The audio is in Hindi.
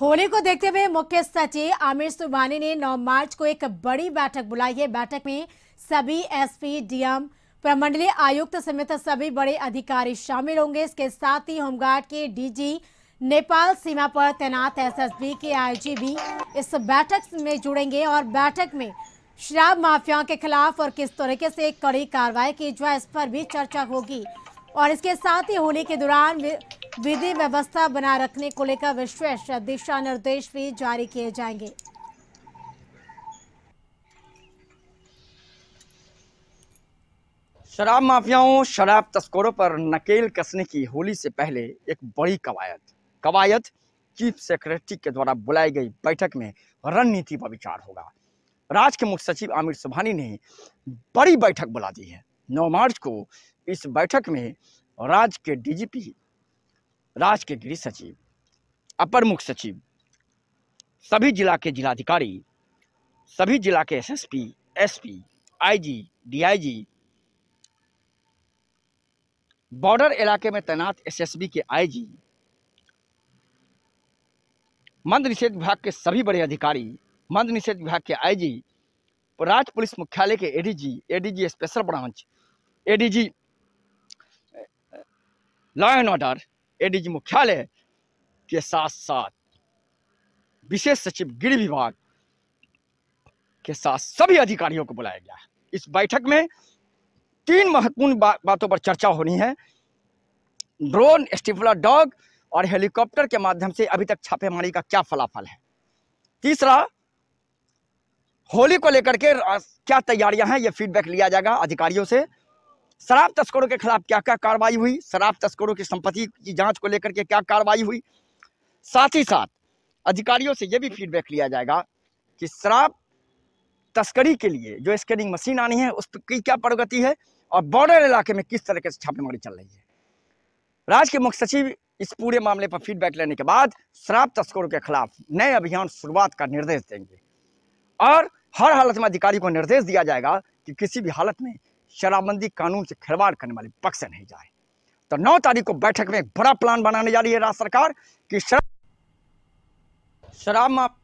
होली को देखते हुए मुख्य सचिव आमिर सुबहानी ने 9 मार्च को एक बड़ी बैठक बुलाई है बैठक में सभी एसपी डीएम प्रमंडलीय आयुक्त समेत सभी बड़े अधिकारी शामिल होंगे इसके साथ ही होमगार्ड के डीजी नेपाल सीमा पर तैनात एसएसबी के आईजी भी इस बैठक में जुड़ेंगे और बैठक में शराब माफियाओं के खिलाफ और किस तरीके से कड़ी कार्रवाई की जाए इस पर भी चर्चा होगी और इसके साथ ही होली के दौरान विधि व्यवस्था बना रखने को लेकर विशेष दिशा निर्देश भी जारी किए जाएंगे शराब माफियाओं शराब तस्करों पर नकेल कसने की होली से पहले एक बड़ी कवायद कवायद चीफ सेक्रेटरी के द्वारा बुलाई गई बैठक में रणनीति पर विचार होगा राज्य के मुख्य सचिव आमिर सुबहानी ने बड़ी बैठक बुला दी है 9 मार्च को इस बैठक में राज्य के डीजीपी राज के गृह सचिव अपर मुख्य सचिव सभी जिला के जिलाधिकारी सभी जिला के SSP, SP, IG, DIG, border इलाके में तैनात एसएसबी के आईजी, मंद निषेध विभाग के सभी बड़े अधिकारी मंद निषेध विभाग के आईजी, राज्य पुलिस मुख्यालय के ADG, ADG special branch ADG law and order ADG मुख्यालय के साथ साथ विशेष सचिव गृह विभाग के साथ सभी अधिकारियों को बुलाया गया है इस बैठक में तीन महत्वपूर्ण बा, बातों पर चर्चा होनी है ड्रोन स्टिफलर डॉग और हेलीकॉप्टर के माध्यम से अभी तक छापेमारी का क्या फलाफल है तीसरा होली को लेकर के क्या तैयारियां हैं यह फीडबैक लिया जाएगा अधिकारियों से शराब तस्करों के खिलाफ क्या क्या कार्रवाई हुई शराब तस्करों की संपत्ति की जांच को लेकर के क्या कार्रवाई हुई साथ ही साथ अधिकारियों से ये भी फीडबैक लिया जाएगा कि शराब तस्करी के लिए जो स्कैनिंग मशीन आनी है उसकी क्या प्रगति है और बॉर्डर इलाके में किस तरह के छापेमारी चल रही है राज्य के मुख्य सचिव इस पूरे मामले पर फीडबैक लेने के बाद शराब तस्करों के खिलाफ नए अभियान शुरुआत का निर्देश देंगे और हर हालत में अधिकारी को निर्देश दिया जाएगा कि किसी भी हालत में शराबबंदी कानून से खिलवाड़ करने वाले पक्ष नहीं जाए तो नौ तारीख को बैठक में एक बड़ा प्लान बनाने जा रही है राज्य सरकार की शराब शराब माफ